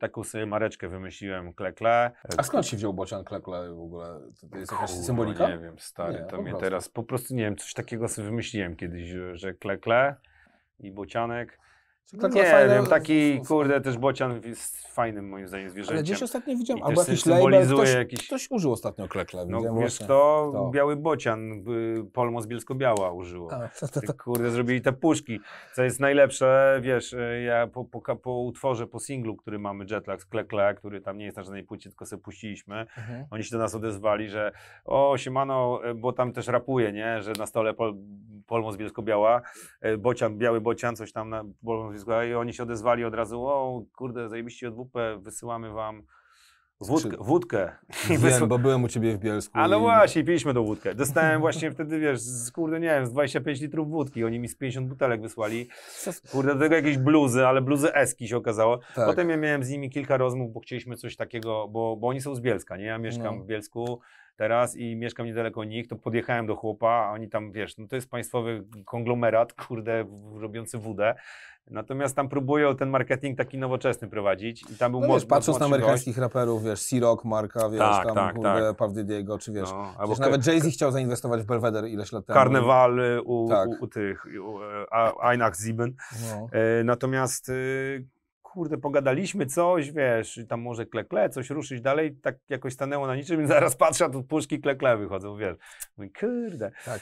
Taką sobie mareczkę wymyśliłem, klekle. A skąd się wziął bocian klekle w ogóle? To jest jakaś Kurwa, symbolika? Nie wiem, stary, nie, to mnie prostu. teraz po prostu nie wiem, coś takiego sobie wymyśliłem kiedyś, że klekle i bocianek nie wiem, taki kurde też bocian jest fajnym moim zdaniem zwierzęciem. Ale gdzieś ostatnio widziałem, albo jakiś symbolizuje ktoś, jakiś... ktoś użył ostatnio klekle. No wiesz kto? To. Biały bocian, y, Polmo z Bielsko-Biała użyło. A, to, to, to. Kurde, zrobili te puszki, co jest najlepsze, wiesz, y, ja po, po, po utworze, po singlu, który mamy, Jetlag z klekle, który tam nie jest na żadnej płycie, tylko sobie puściliśmy, mhm. oni się do nas odezwali, że o, siemano, bo tam też rapuje, nie, że na stole Polmo z Bielsko-Biała, e, Bocian, Biały Bocian, coś tam na Polmo Bielsko-Biała i oni się odezwali od razu, o kurde, zajebiście od WP, wysyłamy wam znaczy, Wódkę. wódkę. Wiem, bo byłem u ciebie w Bielsku. Ale i... właśnie, piliśmy tą wódkę. Dostałem właśnie wtedy, wiesz, z, kurde, nie wiem, z 25 litrów wódki. Oni mi z 50 butelek wysłali. Kurde, do tego jakieś bluzy, ale bluzy eski się okazało. Tak. Potem ja miałem z nimi kilka rozmów, bo chcieliśmy coś takiego, bo, bo oni są z Bielska, nie? Ja mieszkam no. w Bielsku, teraz i mieszkam niedaleko nich, to podjechałem do chłopa, a oni tam, wiesz, no to jest państwowy konglomerat, kurde, robiący wódę. Natomiast tam próbują ten marketing taki nowoczesny prowadzić i tam był no, wiesz, patrząc na amerykańskich raperów, wiesz, Rock, Marka, wiesz, tak, tam, tak, kurde, tak. czy wiesz, no, albo nawet Jay-Z chciał zainwestować w Belvedere ileś lat temu. Karnewal u, tak. u, u, tych, u, e, a, Einach Sieben. No. E, natomiast... E, kurde, pogadaliśmy coś, wiesz, tam może klekle, coś ruszyć dalej, tak jakoś stanęło na niczym i zaraz patrzę, a tu puszki klekle wychodzą, wiesz. Mój kurde. Tak.